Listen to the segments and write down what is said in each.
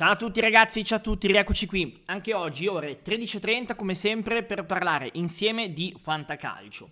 Ciao a tutti ragazzi, ciao a tutti, rieccoci qui. Anche oggi ore 13.30 come sempre per parlare insieme di fantacalcio.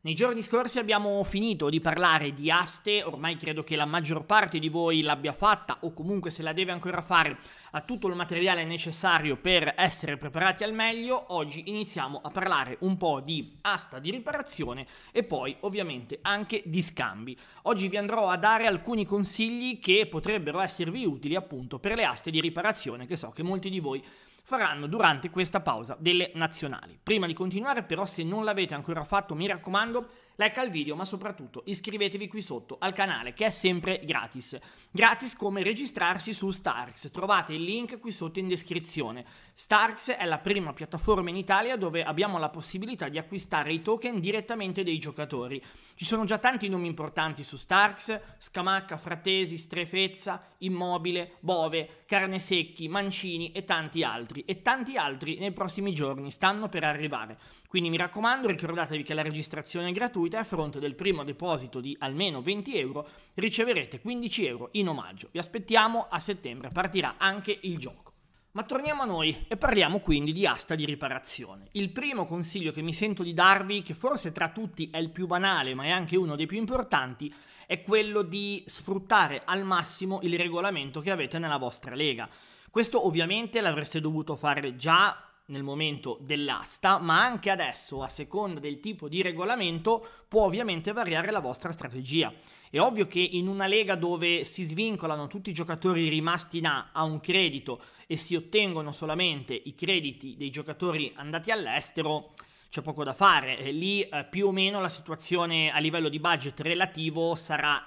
Nei giorni scorsi abbiamo finito di parlare di aste, ormai credo che la maggior parte di voi l'abbia fatta o comunque se la deve ancora fare ha tutto il materiale necessario per essere preparati al meglio. Oggi iniziamo a parlare un po' di asta di riparazione e poi ovviamente anche di scambi. Oggi vi andrò a dare alcuni consigli che potrebbero esservi utili appunto per le aste di riparazione che so che molti di voi faranno durante questa pausa delle nazionali. Prima di continuare però se non l'avete ancora fatto mi raccomando like al video, ma soprattutto iscrivetevi qui sotto al canale che è sempre gratis. Gratis come registrarsi su Starks, trovate il link qui sotto in descrizione. Starks è la prima piattaforma in Italia dove abbiamo la possibilità di acquistare i token direttamente dei giocatori. Ci sono già tanti nomi importanti su Starks, Scamacca, Fratesi, Strefezza, Immobile, Bove, Carnesecchi, Mancini e tanti altri. E tanti altri nei prossimi giorni stanno per arrivare. Quindi mi raccomando, ricordatevi che la registrazione è gratuita e a fronte del primo deposito di almeno 20 euro riceverete 15 euro in omaggio. Vi aspettiamo a settembre, partirà anche il gioco. Ma torniamo a noi e parliamo quindi di asta di riparazione. Il primo consiglio che mi sento di darvi, che forse tra tutti è il più banale ma è anche uno dei più importanti, è quello di sfruttare al massimo il regolamento che avete nella vostra lega. Questo ovviamente l'avreste dovuto fare già nel momento dell'asta, ma anche adesso, a seconda del tipo di regolamento, può ovviamente variare la vostra strategia. È ovvio che in una lega dove si svincolano tutti i giocatori rimasti in A a un credito e si ottengono solamente i crediti dei giocatori andati all'estero, c'è poco da fare. Lì eh, più o meno la situazione a livello di budget relativo sarà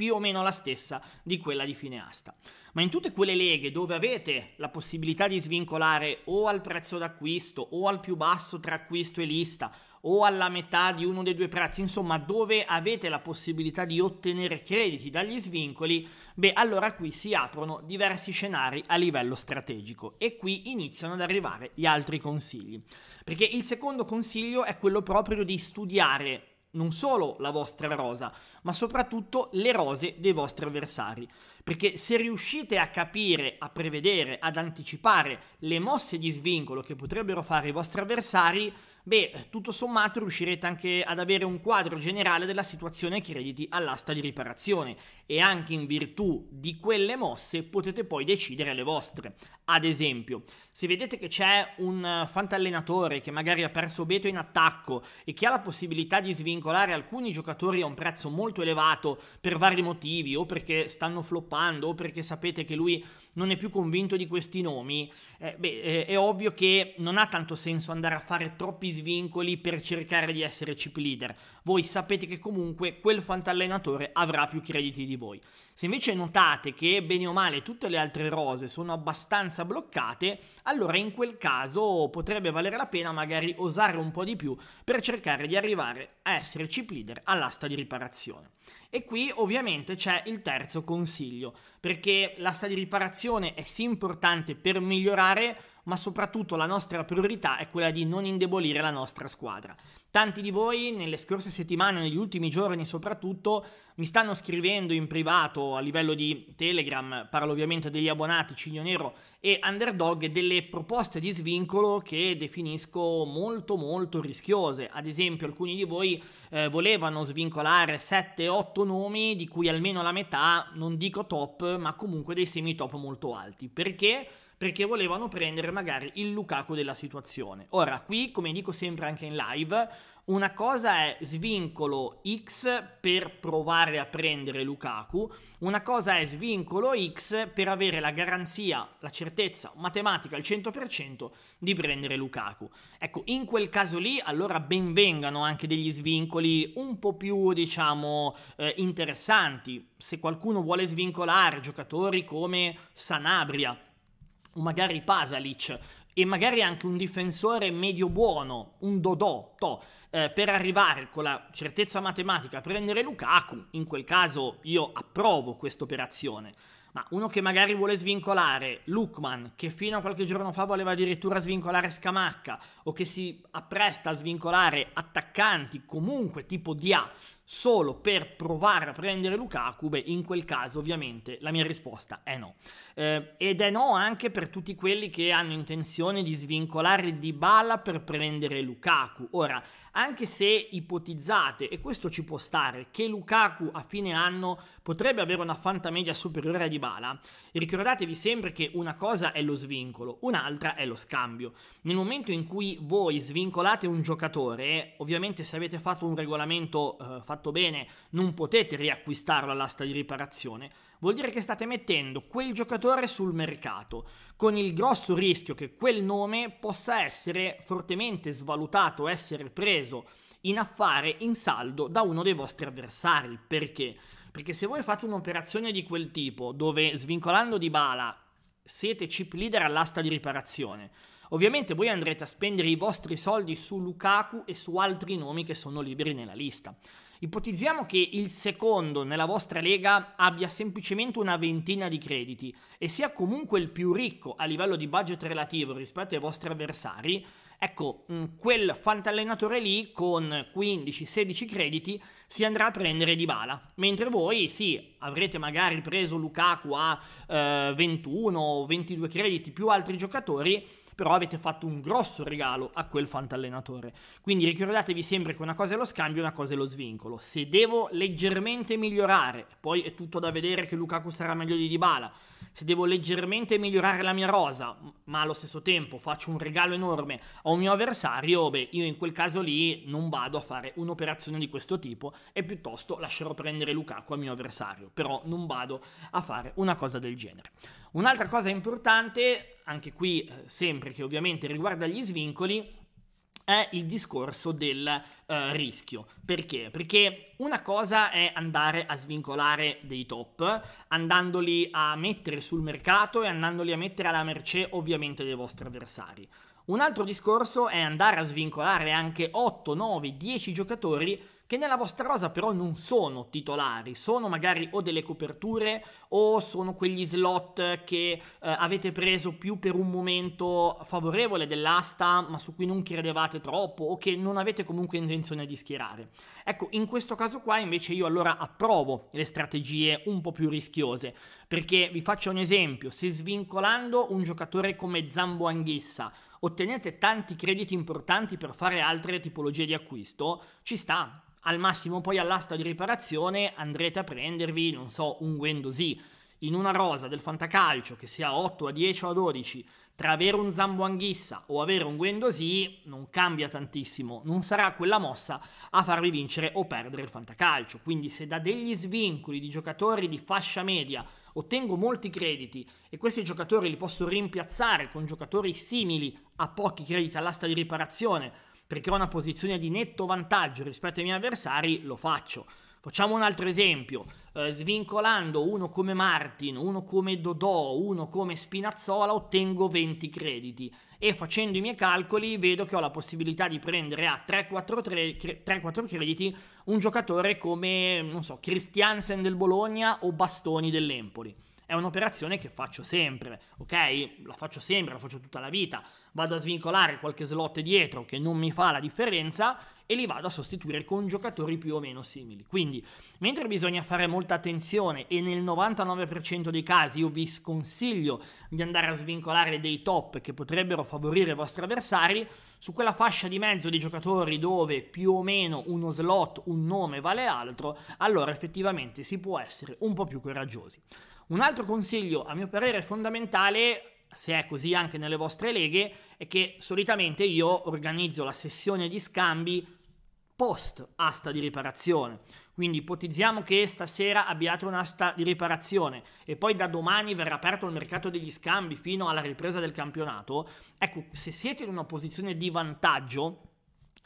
più o meno la stessa di quella di fine asta. Ma in tutte quelle leghe dove avete la possibilità di svincolare o al prezzo d'acquisto o al più basso tra acquisto e lista o alla metà di uno dei due prezzi, insomma dove avete la possibilità di ottenere crediti dagli svincoli, beh allora qui si aprono diversi scenari a livello strategico e qui iniziano ad arrivare gli altri consigli. Perché il secondo consiglio è quello proprio di studiare non solo la vostra rosa, ma soprattutto le rose dei vostri avversari. Perché se riuscite a capire, a prevedere, ad anticipare le mosse di svincolo che potrebbero fare i vostri avversari, beh, tutto sommato riuscirete anche ad avere un quadro generale della situazione crediti all'asta di riparazione e anche in virtù di quelle mosse potete poi decidere le vostre. Ad esempio, se vedete che c'è un fantallenatore che magari ha perso Beto in attacco e che ha la possibilità di svincolare alcuni giocatori a un prezzo molto elevato per vari motivi, o perché stanno floppando, o perché sapete che lui non è più convinto di questi nomi, eh, beh, eh, è ovvio che non ha tanto senso andare a fare troppi svincoli per cercare di essere chip leader. Voi sapete che comunque quel fantallenatore avrà più crediti di voi. Se invece notate che bene o male tutte le altre rose sono abbastanza bloccate, allora in quel caso potrebbe valere la pena magari osare un po' di più per cercare di arrivare a essere chip leader all'asta di riparazione. E qui ovviamente c'è il terzo consiglio, perché l'asta di riparazione è sì importante per migliorare, ma soprattutto la nostra priorità è quella di non indebolire la nostra squadra. Tanti di voi nelle scorse settimane, negli ultimi giorni soprattutto, mi stanno scrivendo in privato a livello di Telegram, parlo ovviamente degli abbonati Ciglio Nero e Underdog, delle proposte di svincolo che definisco molto molto rischiose. Ad esempio alcuni di voi eh, volevano svincolare 7-8 nomi, di cui almeno la metà, non dico top, ma comunque dei semi top molto alti. Perché? perché volevano prendere magari il Lukaku della situazione. Ora, qui, come dico sempre anche in live, una cosa è svincolo X per provare a prendere Lukaku, una cosa è svincolo X per avere la garanzia, la certezza matematica al 100% di prendere Lukaku. Ecco, in quel caso lì allora benvengano anche degli svincoli un po' più, diciamo, eh, interessanti. Se qualcuno vuole svincolare giocatori come Sanabria, o magari Pasalic e magari anche un difensore medio buono, un Dodò, to, eh, per arrivare con la certezza matematica a prendere Lukaku, in quel caso io approvo questa operazione. Ma uno che magari vuole svincolare Lukman, che fino a qualche giorno fa voleva addirittura svincolare Scamacca, o che si appresta a svincolare attaccanti comunque tipo DA, solo per provare a prendere Lukaku, beh, in quel caso ovviamente la mia risposta è no. Eh, ed è no anche per tutti quelli che hanno intenzione di svincolare Dybala per prendere Lukaku. Ora, anche se ipotizzate, e questo ci può stare, che Lukaku a fine anno potrebbe avere una fantamedia superiore a Dybala, ricordatevi sempre che una cosa è lo svincolo, un'altra è lo scambio. Nel momento in cui voi svincolate un giocatore, ovviamente se avete fatto un regolamento eh, fatto bene non potete riacquistarlo all'asta di riparazione, vuol dire che state mettendo quel giocatore sul mercato, con il grosso rischio che quel nome possa essere fortemente svalutato, essere preso in affare, in saldo, da uno dei vostri avversari. Perché? Perché se voi fate un'operazione di quel tipo, dove svincolando di bala siete chip leader all'asta di riparazione, Ovviamente voi andrete a spendere i vostri soldi su Lukaku e su altri nomi che sono liberi nella lista. Ipotizziamo che il secondo nella vostra lega abbia semplicemente una ventina di crediti e sia comunque il più ricco a livello di budget relativo rispetto ai vostri avversari. Ecco, mm, quel fantallenatore lì con 15-16 crediti si andrà a prendere di bala, mentre voi sì, avrete magari preso Lukaku a eh, 21 22 crediti più altri giocatori, però avete fatto un grosso regalo a quel fantallenatore. Quindi ricordatevi sempre che una cosa è lo scambio, una cosa è lo svincolo. Se devo leggermente migliorare, poi è tutto da vedere che Lukaku sarà meglio di Dybala, se devo leggermente migliorare la mia rosa, ma allo stesso tempo faccio un regalo enorme a un mio avversario, beh, io in quel caso lì non vado a fare un'operazione di questo tipo e piuttosto lascerò prendere Lukaku al mio avversario, però non vado a fare una cosa del genere. Un'altra cosa importante anche qui eh, sempre che ovviamente riguarda gli svincoli, è il discorso del eh, rischio. Perché? Perché una cosa è andare a svincolare dei top, andandoli a mettere sul mercato e andandoli a mettere alla mercé ovviamente dei vostri avversari. Un altro discorso è andare a svincolare anche 8, 9, 10 giocatori che nella vostra rosa però non sono titolari, sono magari o delle coperture o sono quegli slot che eh, avete preso più per un momento favorevole dell'asta ma su cui non credevate troppo o che non avete comunque intenzione di schierare. Ecco, in questo caso qua invece io allora approvo le strategie un po' più rischiose perché vi faccio un esempio, se svincolando un giocatore come Zambo Anghissa ottenete tanti crediti importanti per fare altre tipologie di acquisto, ci sta, al massimo poi all'asta di riparazione andrete a prendervi, non so, un Guendosi in una rosa del fantacalcio che sia 8, a 10 o a 12, tra avere un Zamboanghissa o avere un Guendosi non cambia tantissimo, non sarà quella mossa a farvi vincere o perdere il fantacalcio. Quindi se da degli svincoli di giocatori di fascia media ottengo molti crediti e questi giocatori li posso rimpiazzare con giocatori simili a pochi crediti all'asta di riparazione perché ho una posizione di netto vantaggio rispetto ai miei avversari, lo faccio. Facciamo un altro esempio, eh, svincolando uno come Martin, uno come Dodò, uno come Spinazzola ottengo 20 crediti e facendo i miei calcoli vedo che ho la possibilità di prendere a 3-4 crediti un giocatore come, non so, Christiansen del Bologna o Bastoni dell'Empoli. È un'operazione che faccio sempre, ok? La faccio sempre, la faccio tutta la vita vado a svincolare qualche slot dietro che non mi fa la differenza e li vado a sostituire con giocatori più o meno simili. Quindi, mentre bisogna fare molta attenzione e nel 99% dei casi io vi sconsiglio di andare a svincolare dei top che potrebbero favorire i vostri avversari, su quella fascia di mezzo di giocatori dove più o meno uno slot, un nome vale altro, allora effettivamente si può essere un po' più coraggiosi. Un altro consiglio, a mio parere fondamentale, se è così anche nelle vostre leghe, è che solitamente io organizzo la sessione di scambi post asta di riparazione. Quindi ipotizziamo che stasera abbiate un'asta di riparazione e poi da domani verrà aperto il mercato degli scambi fino alla ripresa del campionato. Ecco, se siete in una posizione di vantaggio,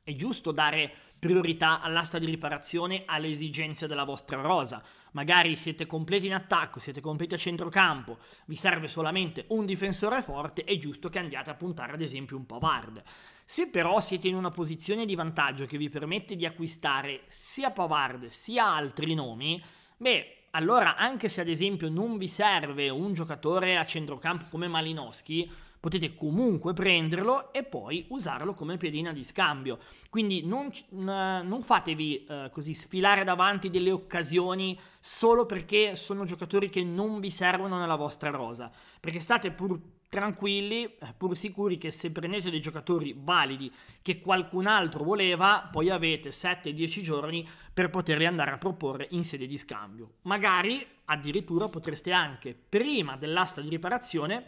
è giusto dare priorità all'asta di riparazione alle esigenze della vostra rosa magari siete completi in attacco, siete completi a centrocampo, vi serve solamente un difensore forte, è giusto che andiate a puntare ad esempio un Pavard. Se però siete in una posizione di vantaggio che vi permette di acquistare sia Pavard sia altri nomi, beh, allora anche se ad esempio non vi serve un giocatore a centrocampo come Malinowski, potete comunque prenderlo e poi usarlo come piedina di scambio. Quindi non, non fatevi eh, così sfilare davanti delle occasioni solo perché sono giocatori che non vi servono nella vostra rosa, perché state pur tranquilli, eh, pur sicuri che se prendete dei giocatori validi che qualcun altro voleva, poi avete 7-10 giorni per poterli andare a proporre in sede di scambio. Magari addirittura potreste anche prima dell'asta di riparazione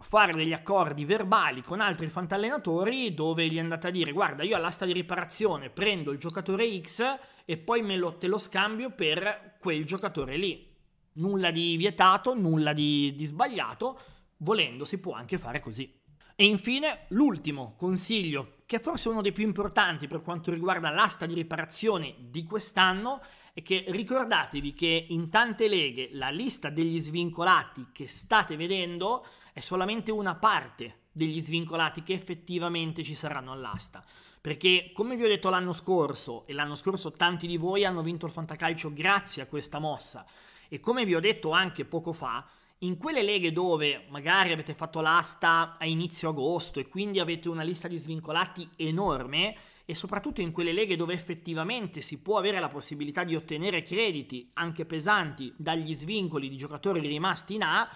fare degli accordi verbali con altri fantallenatori dove gli andate a dire guarda io all'asta di riparazione prendo il giocatore X e poi me lo, te lo scambio per quel giocatore lì. Nulla di vietato, nulla di, di sbagliato, volendo si può anche fare così. E infine l'ultimo consiglio, che è forse uno dei più importanti per quanto riguarda l'asta di riparazione di quest'anno, è che ricordatevi che in tante leghe la lista degli svincolati che state vedendo è solamente una parte degli svincolati che effettivamente ci saranno all'asta. Perché, come vi ho detto l'anno scorso, e l'anno scorso tanti di voi hanno vinto il fantacalcio grazie a questa mossa, e come vi ho detto anche poco fa, in quelle leghe dove magari avete fatto l'asta a inizio agosto e quindi avete una lista di svincolati enorme, e soprattutto in quelle leghe dove effettivamente si può avere la possibilità di ottenere crediti anche pesanti dagli svincoli di giocatori rimasti in A,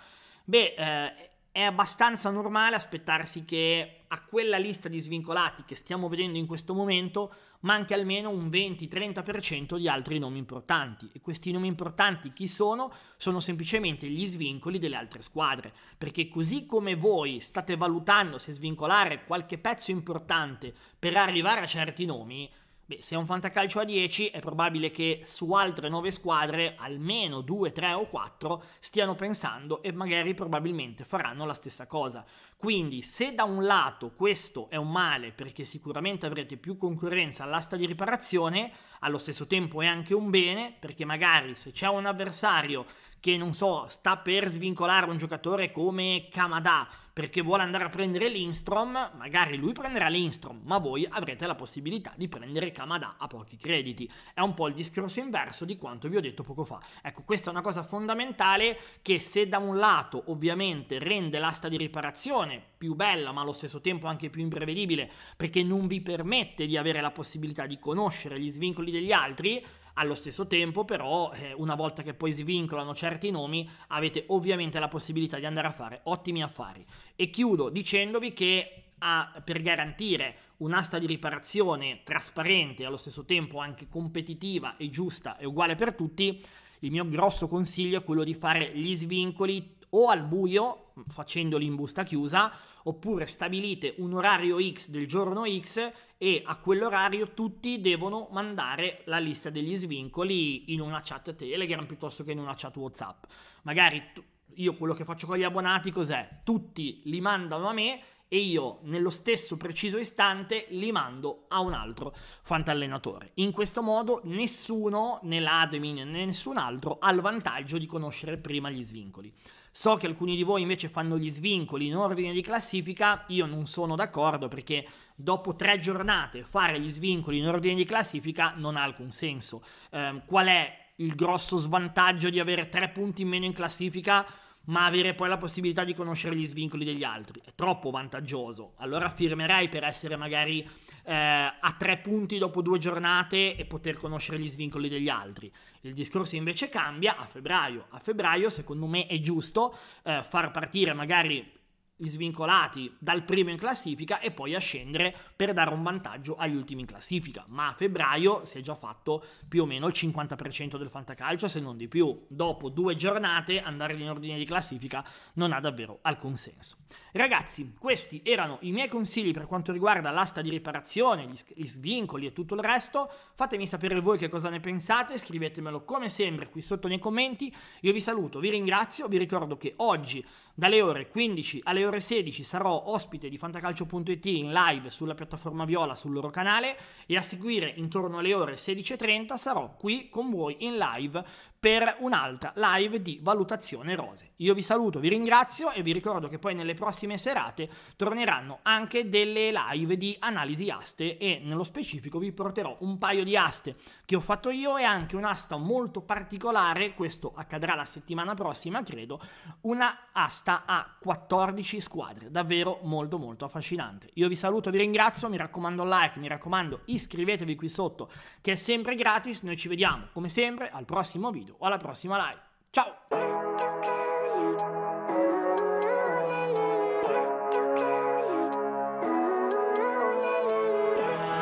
beh, eh, è abbastanza normale aspettarsi che a quella lista di svincolati che stiamo vedendo in questo momento manchi almeno un 20-30% di altri nomi importanti. E questi nomi importanti chi sono? Sono semplicemente gli svincoli delle altre squadre. Perché così come voi state valutando se svincolare qualche pezzo importante per arrivare a certi nomi, Beh, se è un fantacalcio a 10 è probabile che su altre 9 squadre, almeno 2, 3 o 4, stiano pensando e magari probabilmente faranno la stessa cosa. Quindi se da un lato questo è un male perché sicuramente avrete più concorrenza all'asta di riparazione, allo stesso tempo è anche un bene perché magari se c'è un avversario che non so, sta per svincolare un giocatore come Kamada perché vuole andare a prendere l'Instrom, magari lui prenderà l'Instrom, ma voi avrete la possibilità di prendere Kamada a pochi crediti. È un po' il discorso inverso di quanto vi ho detto poco fa. Ecco, questa è una cosa fondamentale che se da un lato ovviamente rende l'asta di riparazione più bella, ma allo stesso tempo anche più imprevedibile, perché non vi permette di avere la possibilità di conoscere gli svincoli degli altri, allo stesso tempo, però, eh, una volta che poi svincolano certi nomi, avete ovviamente la possibilità di andare a fare ottimi affari. E chiudo dicendovi che a, per garantire un'asta di riparazione trasparente e allo stesso tempo anche competitiva e giusta e uguale per tutti, il mio grosso consiglio è quello di fare gli svincoli o al buio, facendoli in busta chiusa, oppure stabilite un orario X del giorno X e a quell'orario tutti devono mandare la lista degli svincoli in una chat Telegram piuttosto che in una chat WhatsApp. Magari t- io quello che faccio con gli abbonati cos'è? Tutti li mandano a me e io nello stesso preciso istante li mando a un altro fantallenatore. In questo modo nessuno né l'admin né nessun altro ha il vantaggio di conoscere prima gli svincoli. So che alcuni di voi invece fanno gli svincoli in ordine di classifica, io non sono d'accordo perché dopo tre giornate fare gli svincoli in ordine di classifica non ha alcun senso. Eh, qual è il grosso svantaggio di avere tre punti in meno in classifica? ma avere poi la possibilità di conoscere gli svincoli degli altri è troppo vantaggioso. Allora firmerei per essere magari eh, a tre punti dopo due giornate e poter conoscere gli svincoli degli altri. Il discorso invece cambia a febbraio. A febbraio, secondo me, è giusto eh, far partire magari gli svincolati dal primo in classifica e poi a scendere per dare un vantaggio agli ultimi in classifica. Ma a febbraio si è già fatto più o meno il 50% del fantacalcio, se non di più. Dopo due giornate andare in ordine di classifica non ha davvero alcun senso. Ragazzi, questi erano i miei consigli per quanto riguarda l'asta di riparazione, gli, gli svincoli e tutto il resto. Fatemi sapere voi che cosa ne pensate, scrivetemelo come sempre qui sotto nei commenti. Io vi saluto, vi ringrazio, vi ricordo che oggi dalle ore 15 alle ore 16 sarò ospite di fantacalcio.it in live sulla piattaforma Viola sul loro canale e a seguire intorno alle ore 16.30 sarò qui con voi in live per un'altra live di valutazione rose. Io vi saluto, vi ringrazio e vi ricordo che poi nelle prossime serate torneranno anche delle live di analisi aste e nello specifico vi porterò un paio di aste che ho fatto io e anche un'asta molto particolare, questo accadrà la settimana prossima credo, una asta a 14 squadre, davvero molto molto affascinante. Io vi saluto, vi ringrazio, mi raccomando like, mi raccomando iscrivetevi qui sotto che è sempre gratis, noi ci vediamo come sempre al prossimo video video o alla prossima live. Ciao!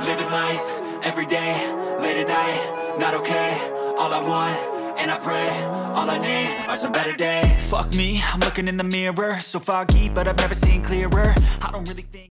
Living life, every day, late at night, not okay All I want, and I pray, all I need are some better days Fuck me, I'm looking in the mirror, so foggy, but I've never seen clearer I don't really think